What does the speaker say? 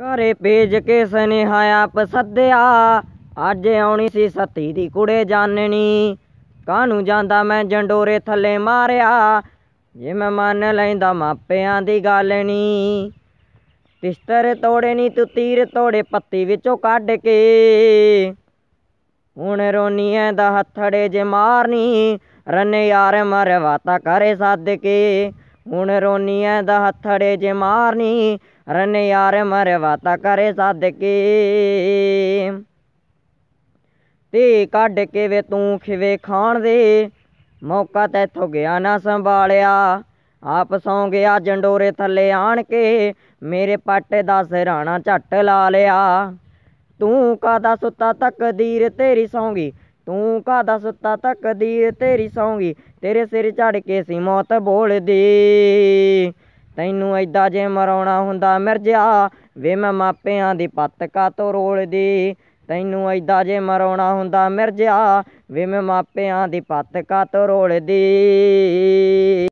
ਘਰੇ ਭੇਜ ਕੇ ਸਨੇਹਾ ਆਪ ਸੱਦਿਆ ਅੱਜ ਆਉਣੀ ਸੀ ਸਤੀ ਦੀ ਕੁੜੇ ਜਾਣਣੀ ਕਾਹਨੂੰ ਜਾਂਦਾ ਮੈਂ ਜੰਡੋਰੇ ਥੱਲੇ ਮਾਰਿਆ ਜੇ ਮੈਂ ਮੰਨ ਲੈਂਦਾ ਮਾਪਿਆਂ ਦੀ ਗੱਲ ਨਹੀਂ ਤਿਸਤਰ ਤੋੜੇ ਨਹੀਂ ਤੂੰ ਤੀਰ ਤੋੜੇ ਪੱਤੀ ਵਿੱਚੋਂ ਕੱਢ ਕੇ ਹੁਣ ਰੋਨੀ ਐ ਦਾ ਹੱਥੜੇ ਜੇ ਮਾਰਨੀ ਰੰਨੇ ਯਾਰ ਮਰਵਾਤਾ ਕਰੇ ਸੱਦ ਕੇ ਹੁਣ ਰੋਨੀ ਐ ਦਾ ਹੱਥੜੇ ਜੇ ਮਾਰਨੀ ਰਨ ਯਾਰ ਮਰਵਾਤਾ ਕਰੇ ਸਾਦਕੀ ਤੇ ਕੱਢ ਕੇ ਵੇ ਤੂੰ ਖਿਵੇ ਖਾਣ ਦੇ ਮੌਕਾ ਤੈਥੋਂ ਗਿਆ ਨਾ ਸੰਭਾਲਿਆ ਆਪ ਸੌ ਗਿਆ ਜੰਡੋਰੇ ਥੱਲੇ ਆਣ ਕੇ ਮੇਰੇ ਪਾਟੇ ਦਾ ਸਿਰਾਣਾ ਝੱਟ ਲਾ ਲਿਆ ਤੂੰ ਕਾਦਾ ਸੁੱਤਾ ਤਕਦੀਰ ਤੇਰੀ ਸੌਂਗੀ ਤੂੰ ਕਾਦਾ ਸੁੱਤਾ ਤਕਦੀਰ ਤੇਰੀ ਸੌਂਗੀ ਤੇਰੇ ਸਿਰ ਝੜ ਕੇ ਸੀ ਮੌਤ ਬੋਲਦੀ ਤੈਨੂੰ ਐਦਾਂ ਜੇ ਮਰਾਉਣਾ ਹੁੰਦਾ ਮਿਰਜਾ ਵੇ ਮੈਂ ਮਾਪਿਆਂ ਦੀ ਪੱਤ ਕਾ ਤੋ ਰੋਲਦੀ ਤੈਨੂੰ ਐਦਾਂ ਜੇ ਮਰਾਉਣਾ ਹੁੰਦਾ ਮਿਰਜਾ ਵੇ ਮੈਂ ਮਾਪਿਆਂ ਦੀ ਪੱਤ ਕਾ ਤੋ ਰੋਲਦੀ